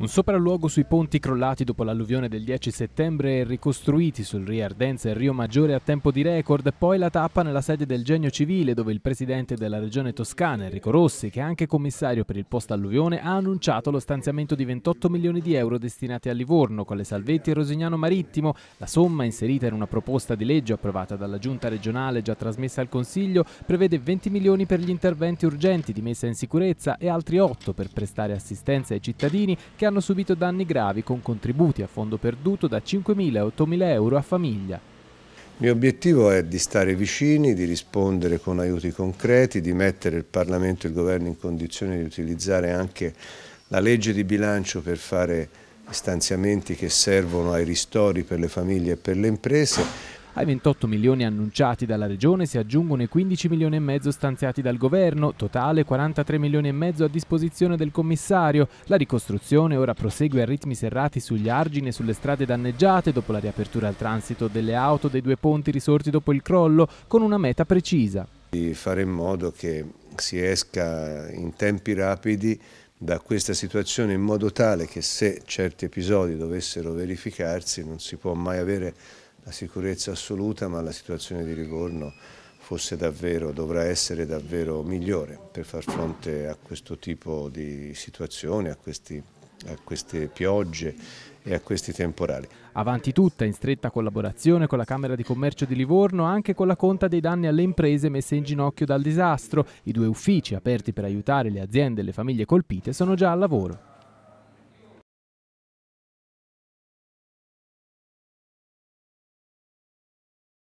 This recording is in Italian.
Un sopralluogo sui ponti crollati dopo l'alluvione del 10 settembre e ricostruiti sul Rio Ardenza e Rio Maggiore a tempo di record, poi la tappa nella sede del Genio Civile dove il presidente della regione toscana Enrico Rossi, che è anche commissario per il post-alluvione, ha annunciato lo stanziamento di 28 milioni di euro destinati a Livorno, con le salvette e Rosignano Marittimo, la somma inserita in una proposta di legge approvata dalla giunta regionale già trasmessa al Consiglio prevede 20 milioni per gli interventi urgenti di messa in sicurezza e altri 8 per prestare assistenza ai cittadini che hanno subito danni gravi con contributi a fondo perduto da 5.000 a 8.000 euro a famiglia. Il mio obiettivo è di stare vicini, di rispondere con aiuti concreti, di mettere il Parlamento e il Governo in condizione di utilizzare anche la legge di bilancio per fare stanziamenti che servono ai ristori per le famiglie e per le imprese ai 28 milioni annunciati dalla Regione si aggiungono i 15 milioni e mezzo stanziati dal Governo, totale 43 milioni e mezzo a disposizione del commissario. La ricostruzione ora prosegue a ritmi serrati sugli argini e sulle strade danneggiate dopo la riapertura al transito delle auto dei due ponti risorti dopo il crollo, con una meta precisa. Di fare in modo che si esca in tempi rapidi da questa situazione in modo tale che se certi episodi dovessero verificarsi non si può mai avere la sicurezza assoluta, ma la situazione di Livorno fosse davvero, dovrà essere davvero migliore per far fronte a questo tipo di situazioni, a, questi, a queste piogge e a questi temporali. Avanti tutta in stretta collaborazione con la Camera di Commercio di Livorno, anche con la conta dei danni alle imprese messe in ginocchio dal disastro. I due uffici aperti per aiutare le aziende e le famiglie colpite sono già al lavoro.